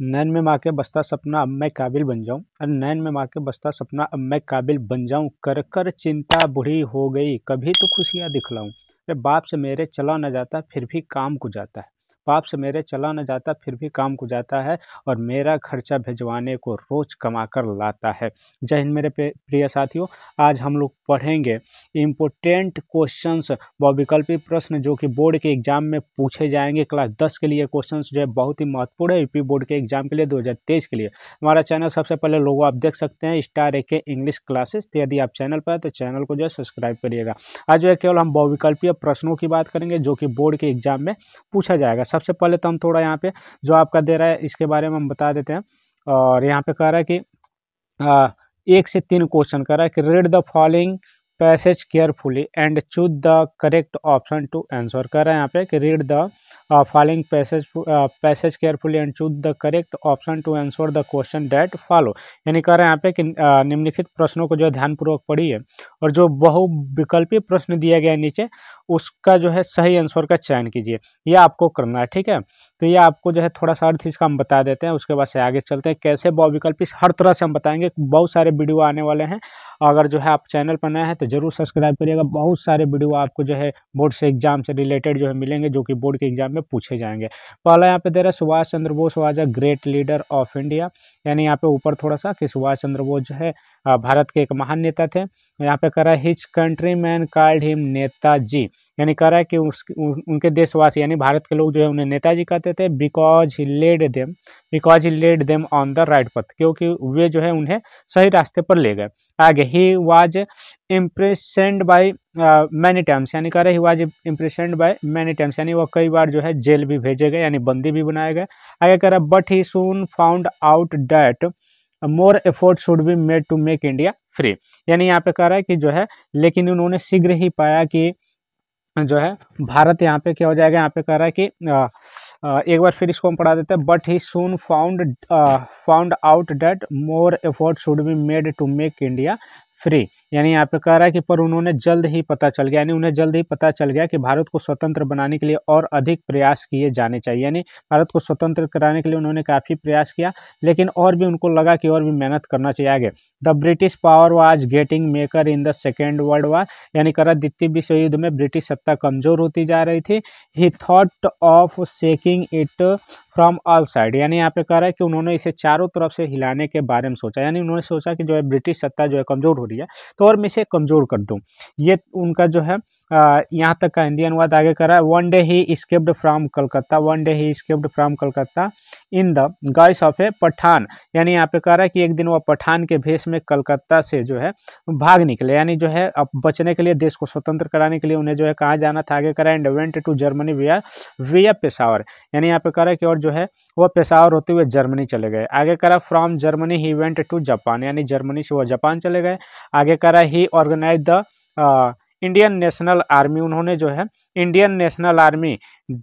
नैन में माँ के बसता सपना अब मैं काबिल बन जाऊं और नैन में माँ के बसता सपना अब मैं काबिल बन जाऊं कर कर चिंता बूढ़ी हो गई कभी तो खुशियाँ दिखलाऊं अरे बाप से मेरे चला न जाता फिर भी काम को जाता है पाप से मेरे चला न जाता फिर भी काम को जाता है और मेरा खर्चा भिजवाने को रोज कमा कर लाता है जय हिंद मेरे प्रिय साथियों आज हम लोग पढ़ेंगे इम्पोर्टेंट क्वेश्चंस बहुविकल्पी प्रश्न जो कि बोर्ड के एग्जाम में पूछे जाएंगे क्लास दस के लिए क्वेश्चन जो है बहुत ही महत्वपूर्ण है यूपी बोर्ड के एग्जाम के लिए दो के लिए हमारा चैनल सबसे पहले लोगों आप देख सकते हैं स्टार ए के इंग्लिश क्लासेस यदि आप चैनल पर तो चैनल को जो है सब्सक्राइब करिएगा आज जो है केवल हम बहुविकल्पीय प्रश्नों की बात करेंगे जो कि बोर्ड के एग्जाम में पूछा जाएगा सबसे पहले तो हम थोड़ा यहाँ पे जो आपका दे रहा है इसके बारे में हम बता देते हैं और यहाँ पे कह रहा है कि आ, एक से तीन क्वेश्चन कह रहा है कि read the following passage carefully and choose the correct option to answer कर रहे हैं यहाँ पे कि read the following passage passage carefully and choose the correct option to answer the question that follow यानी कह रहे हैं यहाँ पे कि uh, निम्नलिखित प्रश्नों को जो है ध्यानपूर्वक पढ़िए और जो बहुविकल्पी प्रश्न दिया गया है नीचे उसका जो है सही आंसर का चयन कीजिए यह आपको करना है ठीक है तो ये आपको जो है थोड़ा सा अर्थ इसका हम बता देते हैं उसके बाद से आगे चलते हैं कैसे बहुविकल्पी हर तरह से हम बताएंगे बहुत सारे वीडियो आने वाले हैं अगर जो है आप चैनल पर नए हैं तो तो ज़रूर सब्सक्राइब करिएगा बहुत सारे वीडियो आपको जो है बोर्ड से एग्जाम से रिलेटेड जो है मिलेंगे जो कि बोर्ड के एग्जाम में पूछे जाएंगे पहला यहाँ पे दे रहा है Subhash Chandra Bose was a great leader of India यानी यहाँ पे ऊपर थोड़ा सा कि सुभाष चंद्र बोस जो है भारत के एक महान नेता थे यहाँ पे कह रहा है his countryman called him Netaji यानी कह रहा है कि उस उनके देशवासी यानी भारत के लोग जो है उन्हें नेताजी कहते थे because he led them because he led them on the right path क्योंकि वे जो है उन्हें सही रास्ते पर ले गए आगे he was impressed by many times यानी कह रहे he was impressed by many times यानी वह कई बार जो है जेल भी भेजे गए यानी बंदी भी बनाए गए आगे कह रहा है but he soon found out that more effort should be made to make India free यानी यहाँ पे कह रहा है कि जो है लेकिन उन्होंने शीघ्र ही पाया कि जो है भारत यहाँ पे क्या हो जाएगा यहाँ पे कह रहा है कि आ, आ, एक बार फिर इसको हम पढ़ा देते हैं but he soon found found out that more effort should be made to make India free यानी यहाँ पे कह रहा है कि पर उन्होंने जल्द ही पता चल गया यानी उन्हें जल्द ही पता चल गया कि भारत को स्वतंत्र बनाने के लिए और अधिक प्रयास किए जाने चाहिए यानी भारत को स्वतंत्र कराने के लिए उन्होंने काफ़ी प्रयास किया लेकिन और भी उनको लगा कि और भी मेहनत करना चाहिए आगे the British power was getting weaker in the second world war यानी करा द्वितीय विश्व युद्ध में ब्रिटिश सत्ता कमजोर होती जा रही थी he thought of seeking it from all side यानी यहाँ पे कह रहा है कि उन्होंने इसे चारों तरफ से हिलाने के बारे में सोचा यानी उन्होंने सोचा कि जो है ब्रिटिश सत्ता जो है कमज़ोर हो रही है तो और मैं इसे कमज़ोर कर दूँ ये उनका जो है यहाँ तक का हिंदी अनुवाद आगे करा one day he escaped from Calcutta one day he escaped from Calcutta in the guise of a Pathan यानी यहाँ पे कह रहा है कि एक दिन वह पठान के भेष में कलकत्ता से जो है भाग निकले यानी जो है अब बचने के लिए देश को स्वतंत्र कराने के लिए उन्हें जो है कहाँ जाना था आगे करा and went to Germany via Peshawar यानी यहाँ पे कह रहा है कि और जो है वह पेशावर होते हुए जर्मनी चले गए आगे करा from Germany he went to Japan यानी जर्मनी से वह जापान चले गए आगे करा he organise the Indian National Army उन्होंने जो है Indian National Army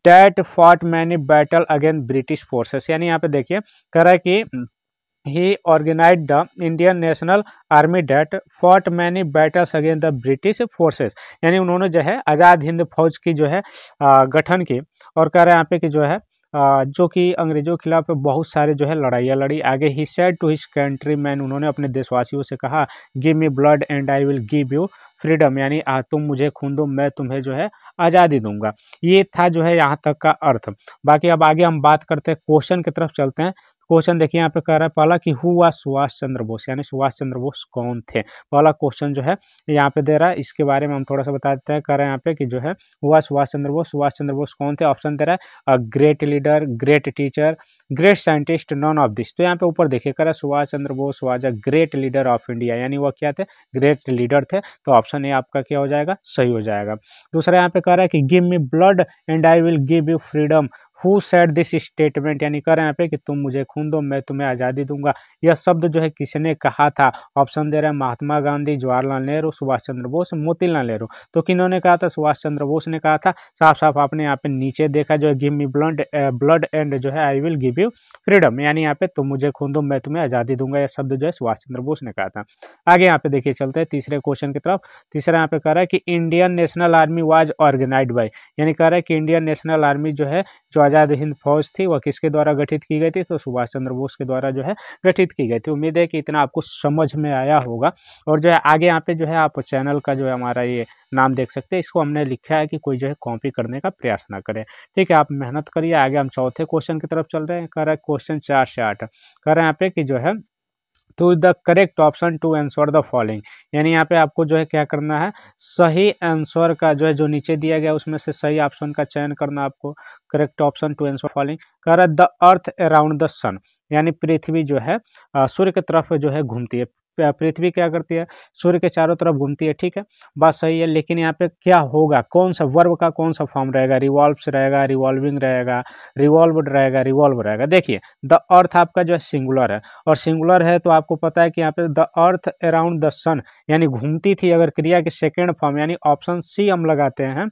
that fought many battle against British forces यानी यहाँ पे देखिए कह रहा है कि he organise the Indian National Army that fought many battles against the British forces यानी उन्होंने जो है आज़ाद हिंद फौज की जो है गठन की और कह रहे हैं यहाँ पे कि जो है जो कि अंग्रेज़ों के खिलाफ बहुत सारे जो है लड़ाइयाँ लड़ी आगे he said to his countryman उन्होंने अपने देशवासियों से कहा give me blood and I will give you freedom यानी आ तुम मुझे खून दो मैं तुम्हें जो है आज़ादी दूंगा ये था जो है यहाँ तक का अर्थ बाकी अब आगे हम बात करते हैं क्वेश्चन की तरफ चलते हैं क्वेश्चन देखिए यहाँ पे कह रहा है पहला कि हुआ सुभाष चंद्र बोस यानी सुभाष चंद्र बोस कौन थे पहला क्वेश्चन जो है यहाँ पे दे रहा है इसके बारे में हम थोड़ा सा बता देते हैं कह रहे हैं यहाँ पे कि जो है हुआ सुभाष चंद्र बोस सुभाष चंद्र बोस कौन थे ऑप्शन दे रहा है great leader great teacher great scientist none of this तो यहाँ पे ऊपर देखिए कह रहा है Subhash Chandra Bose was a great leader of India यानी वो क्या थे ग्रेट लीडर थे तो ऑप्शन ए आपका क्या हो जाएगा सही हो जाएगा दूसरा यहाँ पे कह रहा है कि give me blood and I will give you freedom who said this statement यानी कह रहे हैं यहाँ पे कि तुम मुझे खून दो मैं तुम्हें आज़ादी दूंगा यह शब्द जो है किसने कहा था ऑप्शन दे रहे हैं महात्मा गांधी जवाहरलाल नेहरू सुभाष चंद्र बोस मोतीलाल नेहरू तो किन्होंने कहा था सुभाष चंद्र बोस ने कहा था साफ साफ आपने यहाँ पे नीचे देखा जो है give me blood blood and जो है I will give you freedom यानी यहाँ पे तुम मुझे खून दो मैं तुम्हें आज़ादी दूंगा यह शब्द जो है सुभाष चंद्र बोस ने कहा था आगे यहाँ पे देखिए चलते हैं तीसरे क्वेश्चन की तरफ तीसरा यहाँ पे कह रहा है कि Indian National Army was organise by यानी कह रहा है कि इंडियन नेशनल आर्मी जो है जो आज़ाद हिंद फौज थी वह किसके द्वारा गठित की गई थी तो सुभाष चंद्र बोस के द्वारा जो है गठित की गई थी उम्मीद है कि इतना आपको समझ में आया होगा और जो है आगे यहाँ पे जो है आप चैनल का जो है हमारा ये नाम देख सकते हैं इसको हमने लिखा है कि कोई जो है कॉपी करने का प्रयास ना करें ठीक है आप मेहनत करिए आगे हम चौथे क्वेश्चन की तरफ चल रहे हैं कह रहे हैं क्वेश्चन चार से आठ कह रहे हैं यहाँ पे कि जो है तो the correct option to answer the following यानी यहाँ पे आपको जो है क्या करना है सही आंसर का जो है जो नीचे दिया गया उसमें से सही ऑप्शन का चयन करना आपको correct option to answer following कर the earth around the sun यानी पृथ्वी जो है सूर्य की तरफ जो है घूमती है पृथ्वी क्या करती है सूर्य के चारों तरफ घूमती है ठीक है बात सही है लेकिन यहाँ पे क्या होगा कौन सा वर्ब का कौन सा फॉर्म रहेगा रिवॉल्व्स रहेगा रिवॉल्विंग रहेगा रिवॉल्व रहेगा रिवॉल्व रहेगा देखिए द अर्थ आपका जो है सिंगुलर है और सिंगुलर है तो आपको पता है कि यहाँ पे the earth around the sun यानी घूमती थी अगर क्रिया के सेकेंड फॉर्म यानी ऑप्शन सी हम लगाते हैं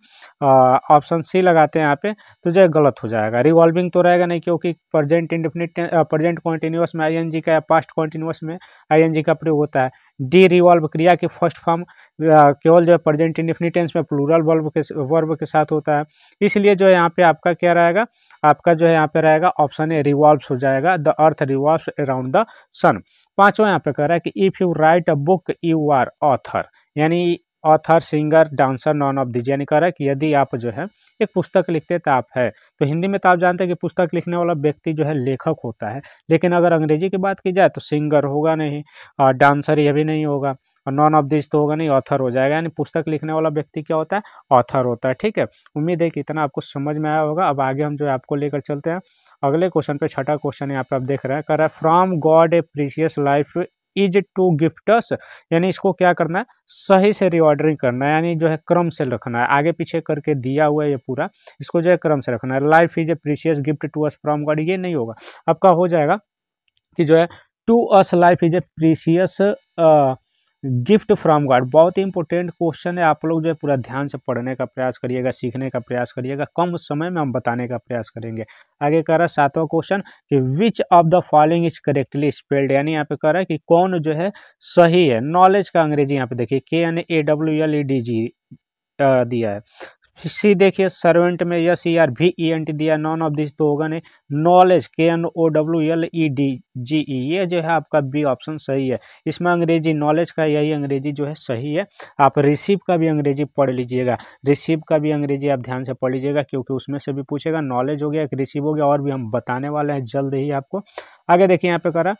ऑप्शन सी लगाते हैं यहाँ पे तो जो गलत हो जाएगा रिवॉल्विंग तो रहेगा नहीं क्योंकि प्रजेंट इंडिफिनिट प्रजेंट कॉन्टिन्यूस में आई का या पास्ट कॉन्टिन्यूस में आई का प्रयोग होता है डी रिवॉल्व क्रिया की फर्स्ट फॉर्म केवल जो है प्रेजेंट इंडिफिनिट में प्लूरल वर्ब के वर्ब के साथ होता है इसलिए जो है यहाँ पे आपका क्या रहेगा आपका जो है यहाँ पे रहेगा ऑप्शन ए रिवॉल्व हो जाएगा the earth revolve around the sun पाँचवा यहाँ पे कह रहा है कि if you write a book you are author यानी author singer dancer none of these यानी कह रहा है कि यदि आप जो है एक पुस्तक लिखते तो आप है तो हिंदी में तो आप जानते हैं कि पुस्तक लिखने वाला व्यक्ति जो है लेखक होता है लेकिन अगर अंग्रेजी की बात की जाए तो सिंगर होगा नहीं और डांसर यह भी नहीं होगा और नॉन ऑफ दिस तो होगा नहीं ऑथर हो जाएगा यानी पुस्तक लिखने वाला व्यक्ति क्या होता है ऑथर होता है ठीक है उम्मीद है कि इतना आपको समझ में आया होगा अब आगे हम जो है आपको लेकर चलते हैं अगले क्वेश्चन पे छठा क्वेश्चन यहाँ पे आप देख रहे हैं कर रहा है from God a precious life is to gifts यानी इसको क्या करना है सही से रिऑर्डरिंग करना है यानी जो है क्रम से रखना है आगे पीछे करके दिया हुआ है ये पूरा इसको जो है क्रम से रखना है life is a precious gift to us from God ये नहीं होगा आपका हो जाएगा कि जो है to us life is a precious gift from God बहुत ही इंपॉर्टेंट क्वेश्चन है आप लोग जो है पूरा ध्यान से पढ़ने का प्रयास करिएगा सीखने का प्रयास करिएगा कम समय में हम बताने का प्रयास करेंगे आगे कह रहा है सातवां क्वेश्चन कि which of the following is correctly spelled यानी यहाँ पे कह रहा है कि कौन जो है सही है नॉलेज का अंग्रेजी यहाँ पे देखिए K N A W L E D G दिया है सी देखिए सर्वेंट में S E R V E N T दिया नॉन ऑफ दिस तो होगा नहीं knowledge K N O W L E D G E ये जो है आपका बी ऑप्शन सही है इसमें अंग्रेजी नॉलेज का यही अंग्रेजी जो है सही है आप रिसीव का भी अंग्रेजी पढ़ लीजिएगा रिसीव का भी अंग्रेजी आप ध्यान से पढ़ लीजिएगा क्योंकि उसमें से भी पूछेगा नॉलेज हो गया एक रिसीव हो गया और भी हम बताने वाले हैं जल्द ही आपको आगे देखिए यहाँ पे करा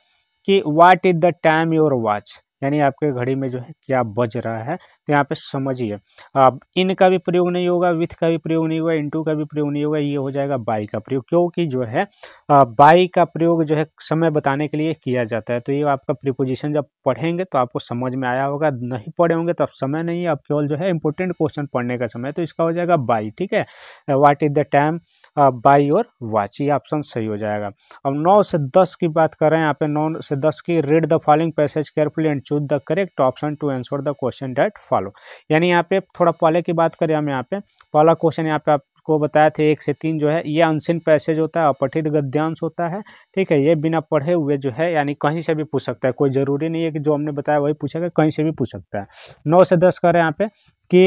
कि what is the time your watch यानी आपके घड़ी में जो है क्या बज रहा है तो यहाँ पे समझिए अब इन का भी प्रयोग नहीं होगा विथ का भी प्रयोग नहीं होगा इंटू का भी प्रयोग नहीं होगा ये हो जाएगा बाई का प्रयोग क्योंकि जो है बाई का प्रयोग जो है समय बताने के लिए किया जाता है तो ये आपका प्रिपोजिशन जब पढ़ेंगे तो आपको समझ में आया होगा नहीं पढ़े होंगे तो अब समय नहीं है अब केवल जो है इंपॉर्टेंट क्वेश्चन पढ़ने का समय तो इसका हो जाएगा बाई ठीक है what is the time by your watch ये ऑप्शन सही हो जाएगा अब नौ से दस की बात कर रहे हैं यहाँ पे नौ से दस की read the following passage carefully and choose the correct option to answer the question that follow यानी यहाँ पे थोड़ा पहले की बात करें हम यहाँ पे पहला क्वेश्चन यहाँ पे आपको बताया था एक से तीन जो है ये अनसिन पैसेज होता है अपठित गद्यांश होता है ठीक है ये बिना पढ़े हुए जो है यानी कहीं से भी पूछ सकता है कोई ज़रूरी नहीं है कि जो हमने बताया वही पूछेगा कहीं से भी पूछ सकता है नौ से दस करें यहाँ पे कि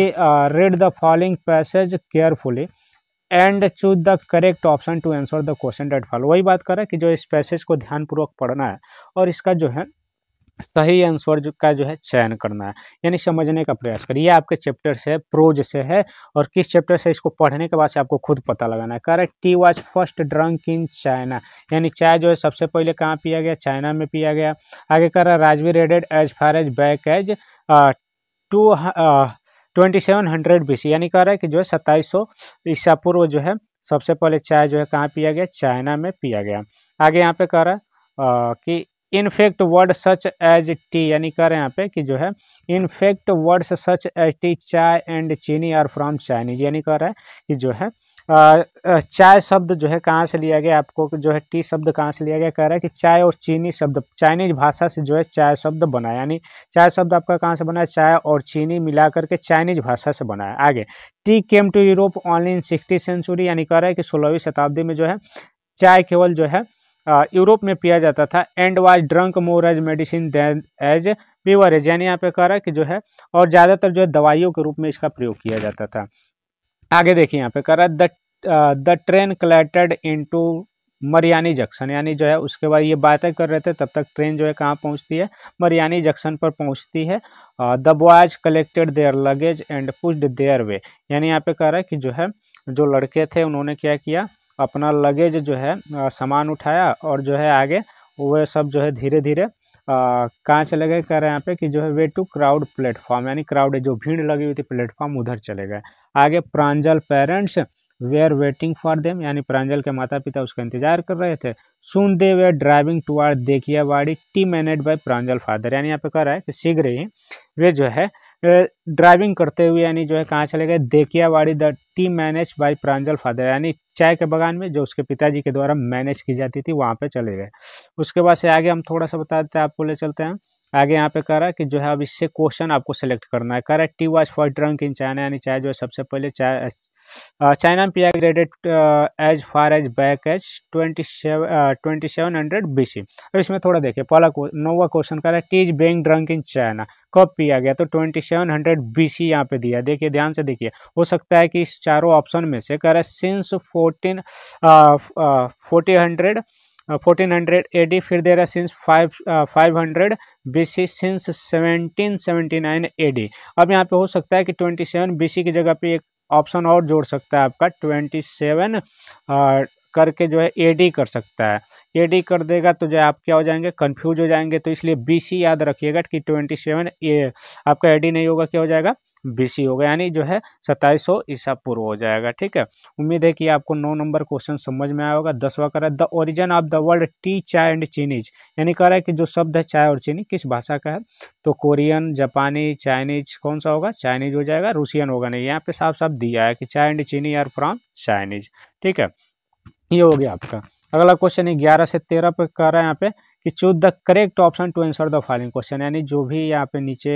read the following passage carefully and choose the correct option to answer the question that follow वही बात करें कि जो इस पैसेज को ध्यानपूर्वक पढ़ना है और इसका जो है सही आंसर जो का जो है चयन करना है यानी समझने का प्रयास करिए आपके चैप्टर से प्रोज से है और किस चैप्टर से इसको पढ़ने के बाद से आपको खुद पता लगाना है correct tea was first drunk in China यानी चाय जो है सबसे पहले कहाँ पिया गया चाइना में पिया गया आगे कर रहा है राजवी graded as far as back as two twenty seven hundred B C यानी कह रहा है कि जो है सत्ताईस सौ ईसा पूर्व जो है सबसे पहले चाय जो है कहाँ पिया गया चाइना में पिया गया आगे यहाँ पे कह रहा है कि in fact word such as tea यानी कह रहे हैं यहाँ पे कि जो है in fact words such as tea chai and cheeni are from Chinese यानी कह रहा है कि जो है चाय शब्द जो है कहाँ से लिया गया आपको जो है टी शब्द कहाँ से लिया गया कह रहा है कि चाय और चीनी शब्द चाइनीज भाषा से जो है चाय शब्द बना यानी चाय शब्द आपका कहाँ से बना है चाय और चीनी मिला करके चाइनीज भाषा से बना है आगे tea came to Europe only in sixty century यानी कह रहा है कि सोलहवीं शताब्दी में जो है चाय केवल जो है यूरोप में पिया जाता था and was drunk more as medicine than as beaver as यानी यहाँ पे कह रहा है कि जो है और ज़्यादातर जो है दवाइयों के रूप में इसका प्रयोग किया जाता था आगे देखिए यहाँ पे कर रहा है the train collected into Mariani junction यानी जो है उसके बाद ये बातें कर रहे थे तब तक ट्रेन जो है कहाँ पहुँचती है मरियानी जंक्शन पर पहुँचती है the boys collected their luggage and pushed their way यानी यहाँ पे कह रहा है कि जो है जो लड़के थे उन्होंने क्या किया अपना लगेज जो है सामान उठाया और जो है आगे वह सब जो है धीरे धीरे कहाँ चले गए कह रहे हैं यहाँ पे कि जो है वे टू क्राउड प्लेटफॉर्म यानी क्राउड जो भीड़ लगी हुई थी प्लेटफॉर्म उधर चले गए आगे Pranjal parents we are waiting for them यानी प्रांजल के माता पिता उसका इंतजार कर रहे थे soon they were driving to आर Dekhiyawadi tea managed by Pranjal father यानी यहाँ पे कह रहा है कि शीघ्र ही वे जो है ड्राइविंग करते हुए यानी जो है कहाँ चले गए Dekhiyawadi the tea manage by Pranjal father यानी चाय के बगान में जो उसके पिताजी के द्वारा मैनेज की जाती थी वहाँ पे चले गए उसके बाद से आगे हम थोड़ा सा बता देते हैं आपको ले चलते हैं आगे यहाँ पे कह रहा है कि जो है अब इससे क्वेश्चन आपको सेलेक्ट करना है कह रहा है tea was first drunk in China यानी चाय जो है सबसे पहले चाय चाइना में graded as far as back as twenty twenty seven hundred B C अब इसमें थोड़ा देखिए पहला नोवा क्वेश्चन कह रहा है टीज बेंग ड्रंक इन चाइना कब पिया गया तो twenty seven hundred B C यहाँ पे दिया देखिए ध्यान से देखिए हो सकता है कि इस चारों ऑप्शन में से कह रहा है since fourteen forty hundred fourteen hundred A D फिर दे रहा है since five five hundred B C since seventeen seventy nine A D अब यहाँ पे हो सकता है कि ट्वेंटी सेवन बी सी की जगह पे एक ऑप्शन और जोड़ सकता है आपका ट्वेंटी सेवन करके जो है एडी कर सकता है एडी कर देगा तो जो है आप क्या हो जाएंगे कंफ्यूज हो जाएंगे तो इसलिए बीसी याद रखिएगा कि ट्वेंटी सेवन ए आपका एडी नहीं होगा क्या हो जाएगा बीसी होगा यानी जो है सत्ताईस सौ ईसा पूर्व हो जाएगा ठीक है उम्मीद है कि आपको नौ नंबर क्वेश्चन समझ में आया होगा दसवा कर रहा है the origin of the world tea chai and Chinese यानी कह रहा है कि जो शब्द है चाय और चीनी किस भाषा का है तो कोरियन जापानी चाइनीज कौन सा होगा चाइनीज हो जाएगा रूसियन होगा नहीं यहाँ पे साफ साफ दिया है कि चाय and cheeni are from Chinese ठीक है ये हो गया आपका अगला क्वेश्चन है ग्यारह से तेरह पे कह रहा है यहाँ पे कि choose the correct option to answer the following question यानी जो भी यहाँ पे नीचे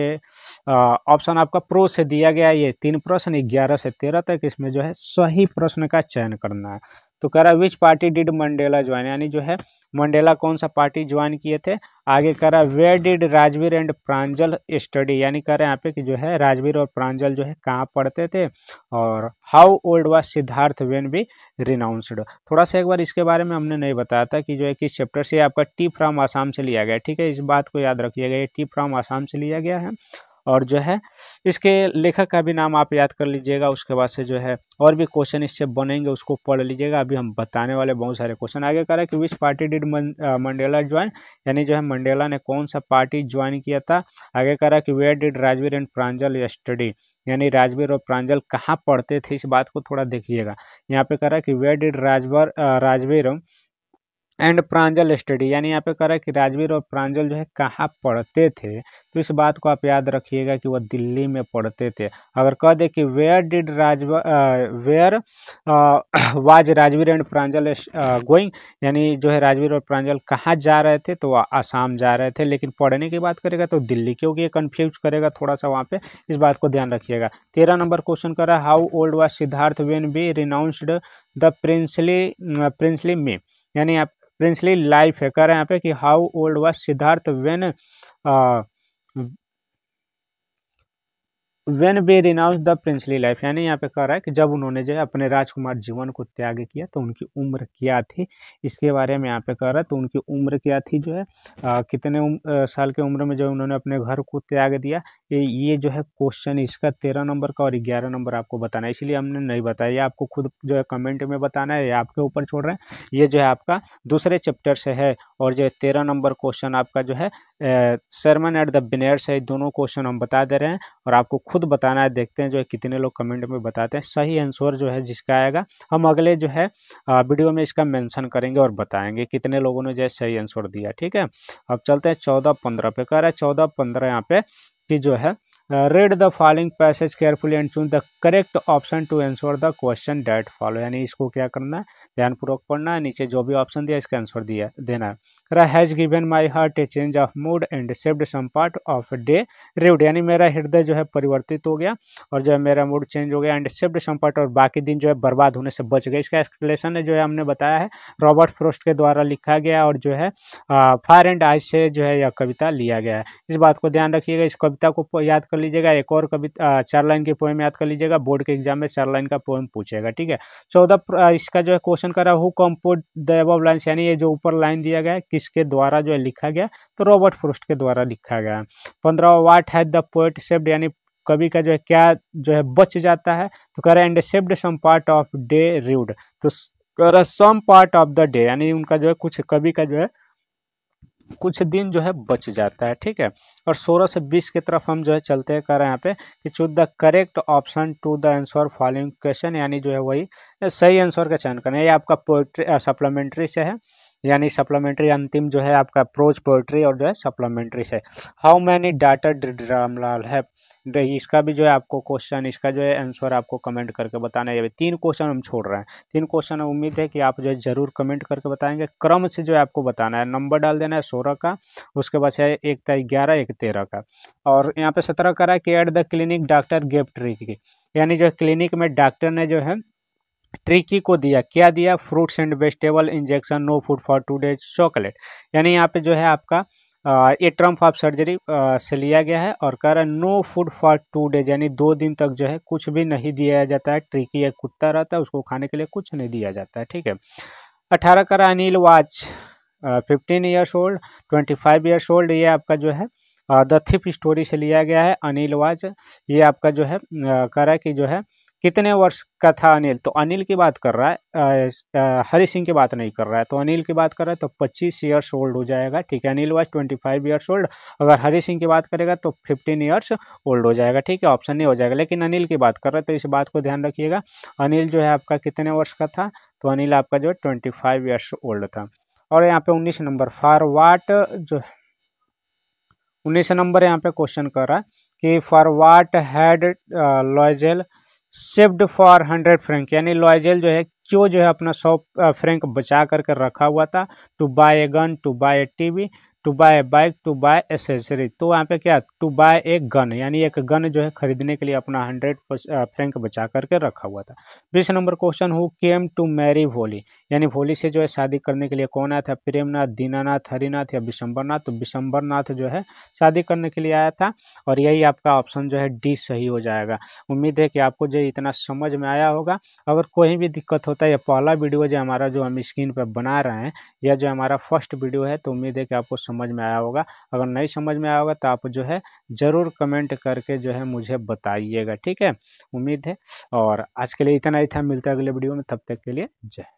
ऑप्शन आपका प्रो से दिया गया है ये तीन प्रश्न ग्यारह से तेरह तक इसमें जो है सही प्रश्न का चयन करना है तो कह रहा है which party did Mandela join यानी जो है मंडेला कौन सा पार्टी ज्वाइन किए थे आगे कह रहा है where did Rajveer and Pranjal study यानी कह रहे हैं यहाँ पे कि जो है राजवीर और प्रांजल जो है कहाँ पढ़ते थे और how old was Siddhartha when he renounced थोड़ा सा एक बार इसके बारे में हमने नहीं बताया था कि जो है किस चैप्टर से आपका टी फ्राम आसाम से लिया गया ठीक है इस बात को याद रखिएगा ये टी फ्राम आसाम से लिया गया है और जो है इसके लेखक का भी नाम आप याद कर लीजिएगा उसके बाद से जो है और भी क्वेश्चन इससे बनेंगे उसको पढ़ लीजिएगा अभी हम बताने वाले बहुत सारे क्वेश्चन आगे हैं कि which party did Mandela join यानी जो है मंडेला ने कौन सा पार्टी ज्वाइन किया था आगे करा कि where did Rajveer and Pranjal study यानी राजवीर और प्रांजल कहाँ पढ़ते थे इस बात को थोड़ा देखिएगा यहाँ पे रहा है कि where did Rajvar Rajveer and Pranjal study यानी यहाँ पे कह रहा है कि राजवीर और प्रांजल जो है कहाँ पढ़ते थे तो इस बात को आप याद रखिएगा कि वह दिल्ली में पढ़ते थे अगर कह दे कि where did Raj where was Rajveer and Pranjal going यानी जो है राजवीर और प्रांजल कहाँ जा रहे थे तो वह आसाम जा रहे थे लेकिन पढ़ने की बात करेगा तो दिल्ली क्योंकि ये कन्फ्यूज करेगा थोड़ा सा वहाँ पे इस बात को ध्यान रखिएगा तेरह नंबर क्वेश्चन कर रहा है how old was Siddhartha when he renounced the princely princely मे यानी आप प्रिंसली लाइफ है कह रहे हैं यहाँ पे कि how old was Siddhartha when when he renounce the princely life यानी यहाँ पे कह रहा है कि जब उन्होंने जो है अपने राजकुमार जीवन को त्याग किया तो उनकी उम्र क्या थी इसके बारे में यहाँ पे कह रहा है तो उनकी उम्र क्या थी जो है आ, कितने उम, आ, साल के उम्र में जो उन्होंने अपने घर को त्याग दिया ये, ये जो है क्वेश्चन इसका तेरह नंबर का और ग्यारह नंबर आपको बताना है इसलिए हमने नहीं बताया ये आपको खुद जो है कमेंट में बताना है ये आपके ऊपर छोड़ रहे हैं ये जो है आपका दूसरे चैप्टर से है और जो है तेरह नंबर क्वेश्चन आपका जो है सरमन एट द बिनेर से दोनों क्वेश्चन हम बता दे रहे हैं और आपको खुद खुद बताना है देखते हैं जो है कितने लोग कमेंट में बताते हैं सही आंसर जो है जिसका आएगा हम अगले जो है वीडियो में इसका मेंशन करेंगे और बताएंगे कितने लोगों ने जो है सही आंसर दिया ठीक है अब चलते हैं चौदह पंद्रह पे कह रहा है चौदह पंद्रह यहाँ पे कि जो है read the following passage carefully and choose the correct option to answer the question that follow यानी इसको क्या करना है ध्यानपूर्वक पढ़ना है नीचे जो भी ऑप्शन दिया इसका आंसर दिया देना है has given my heart a change of mood and saved some part of day rued यानी मेरा हृदय जो है परिवर्तित हो गया और जो है मेरा मूड चेंज हो गया एंड सेव्ड सम पार्ट और बाकी दिन जो है बर्बाद होने से बच गए इसका है जो है हमने बताया है रॉबर्ट फ्रोस्ट के द्वारा लिखा गया और जो है फायर एंड आइस से जो है यह कविता लिया गया है इस बात को ध्यान रखिएगा इस कविता को याद कर कर लीजिएगा एक और कभी चार लाइन के पोएम याद कर लीजिएगा बोर्ड के एग्जाम में चार लाइन का पोएम पूछेगा ठीक है चौदह इसका जो है क्वेश्चन करा who compose the above lines यानी ये जो ऊपर लाइन दिया गया है किसके द्वारा जो है लिखा गया तो रॉबर्ट फ्रोस्ट के द्वारा लिखा गया पंद्रह वाट है द पोएट सेफ्ड यानी कवि का जो है क्या जो है बच जाता है तो कह रहे हैं and saved some part of day rued तो कह रहा some part of the day यानी उनका जो है कुछ कवि का जो है कुछ दिन जो है बच जाता है ठीक है और 16 से 20 की तरफ हम जो है चलते कर रहे हैं यहाँ पे कि choose the correct option to the answer following question यानी जो है वही सही आंसर का चयन करना है ये आपका पोइट्री सप्लीमेंट्री से है यानी सप्लीमेंट्री अंतिम जो है आपका प्रोज पोइट्री और जो है सप्लीमेंट्री से how many data did Ramlal है इसका भी जो है आपको क्वेश्चन इसका जो है आंसर आपको कमेंट करके बताना है तीन क्वेश्चन हम छोड़ रहे हैं तीन क्वेश्चन उम्मीद है कि आप जो है ज़रूर कमेंट करके बताएंगे क्रम से जो है आपको बताना है नंबर डाल देना है सोलह का उसके बाद है एक था ग्यारह एक तेरह का और यहाँ पे सत्रह करा है कि एट द क्लिनिक डॉक्टर गेफ्ट्री की यानी जो क्लिनिक में डॉक्टर ने जो है ट्रिकी को दिया क्या दिया fruits and vegetable injection no food for two days chocolate यानी यहाँ पे जो है आपका ए ये ट्रम्प ऑफ सर्जरी से लिया गया है और कह रहा है no food for two days यानी दो दिन तक जो है कुछ भी नहीं दिया जाता है ट्रिकी एक कुत्ता रहता है उसको खाने के लिए कुछ नहीं दिया जाता है ठीक है अठारह का रहा Anil was fifteen years old twenty five years old ये आपका जो है द थिप स्टोरी से लिया गया है अनिल वाच ये आपका जो है कह रहा है कि जो है कितने वर्ष का था अनिल तो अनिल की बात कर रहा है हरी सिंह की बात नहीं कर रहा है तो अनिल की बात कर रहा है तो 25 ईयर्स ओल्ड हो जाएगा ठीक है अनिल वाज 25 ईयर्स ओल्ड अगर हरी सिंह की बात करेगा तो 15 ईयर्स ओल्ड हो जाएगा ठीक है ऑप्शन नहीं हो जाएगा लेकिन अनिल की बात कर रहा है तो इस बात को ध्यान रखिएगा अनिल जो है आपका कितने वर्ष का था तो अनिल आपका जो है ट्वेंटी ईयर्स ओल्ड था और यहाँ पे उन्नीस नंबर फार वाट जो उन्नीस नंबर यहाँ पे क्वेश्चन कर रहा है कि for what had Loisel saved four hundred francs यानी लॉयजेल जो है क्यों जो है अपना सौ फ्रेंक बचा करके रखा हुआ था to buy a gun to buy a TV to buy bike to buy accessory तो यहाँ पे क्या टू बाय ए गन यानी एक गन जो है खरीदने के लिए अपना हंड्रेड फ्रैंक बचा करके रखा हुआ था बीस number question who came to marry Bholi यानी भोली से जो है शादी करने के लिए कौन आया था प्रेमनाथ दीनानाथ हरिनाथ या विशंबरनाथ तो विशंबरनाथ जो है शादी करने के लिए आया था और यही आपका ऑप्शन जो है डी सही हो जाएगा उम्मीद है कि आपको जो इतना समझ में आया होगा अगर कोई भी दिक्कत होता है या पहला वीडियो जो हमारा जो हम स्क्रीन पर बना रहे हैं या जो हमारा फर्स्ट वीडियो है तो उम्मीद है कि आपको समझ में आया होगा अगर नहीं समझ में आया होगा तो आप जो है ज़रूर कमेंट करके जो है मुझे बताइएगा ठीक है उम्मीद है और आज के लिए इतना ही था मिलता है अगले वीडियो में तब तक के लिए जय